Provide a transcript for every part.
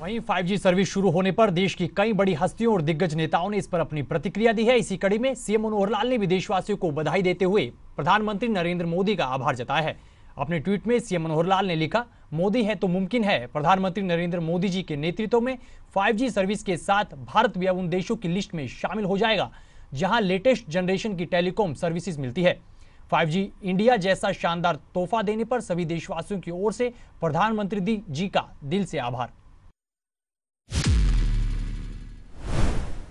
वहीं 5G service शुरू होने पर देश की कई बड़ी हस्तियों और दिग्गज नेताओं ने इस पर अपनी प्रतिक्रिया दी है इसी कड़ी में सीएम मनोहर लाल ने भी देशवासियों को बधाई देते हुए प्रधानमंत्री नरेंद्र मोदी का आभार जताया है अपने ट्वीट में सीएम मनोहर लाल ने लिखा मोदी है तो मुमकिन है प्रधानमंत्री नरेंद्र मोदी जी के नेतृत्व में फाइव सर्विस के साथ भारत भी उन देशों की लिस्ट में शामिल हो जाएगा जहाँ लेटेस्ट जनरेशन की टेलीकॉम सर्विसेज मिलती है 5G इंडिया जैसा शानदार तोहफा देने पर सभी देशवासियों की ओर से प्रधानमंत्री जी का दिल से आभार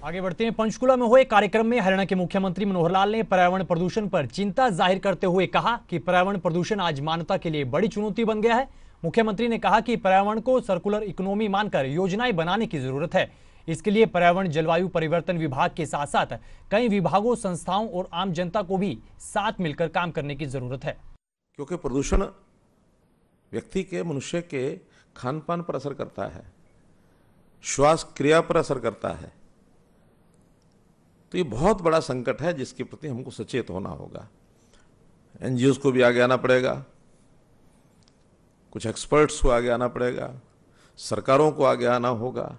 आगे बढ़ते हैं पंचकुला में हुए कार्यक्रम में हरियाणा के मुख्यमंत्री मनोहर लाल ने पर्यावरण प्रदूषण पर चिंता जाहिर करते हुए कहा कि पर्यावरण प्रदूषण आज मानवता के लिए बड़ी चुनौती बन गया है मुख्यमंत्री ने कहा कि पर्यावरण को सर्कुलर इकोनॉमी मानकर योजनाएं बनाने की जरूरत है इसके लिए पर्यावरण जलवायु परिवर्तन विभाग के साथ साथ कई विभागों संस्थाओं और आम जनता को भी साथ मिलकर काम करने की जरूरत है क्योंकि प्रदूषण व्यक्ति के मनुष्य के खान पान पर असर करता है श्वास क्रिया पर असर करता है तो ये बहुत बड़ा संकट है जिसके प्रति हमको सचेत होना होगा एन को भी आगे आना पड़ेगा कुछ एक्सपर्ट्स को आगे आना पड़ेगा सरकारों को आगे आना होगा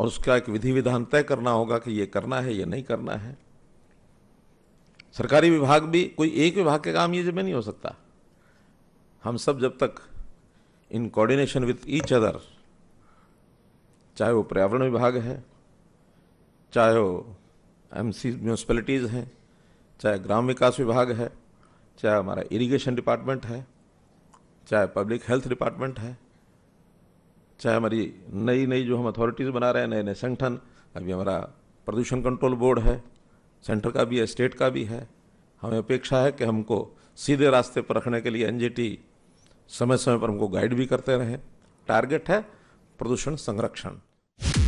और उसका एक विधि विधान तय करना होगा कि ये करना है ये नहीं करना है सरकारी विभाग भी कोई एक विभाग के काम ये जब नहीं हो सकता हम सब जब तक in coordination with each other चाहे वो पर्यावरण विभाग है चाहे वो एम सी म्यूनसिपलिटीज़ हैं चाहे ग्राम विकास विभाग है चाहे हमारा इरिगेशन डिपार्टमेंट है चाहे पब्लिक हेल्थ डिपार्टमेंट है चाहे हमारी नई नई जो हम अथॉरिटीज़ बना रहे हैं नए नए संगठन अभी हमारा प्रदूषण कंट्रोल बोर्ड है सेंटर का भी है स्टेट का भी है हमें अपेक्षा है कि हमको सीधे रास्ते पर रखने के लिए एन समय समय पर हमको गाइड भी करते रहें टारगेट है प्रदूषण संरक्षण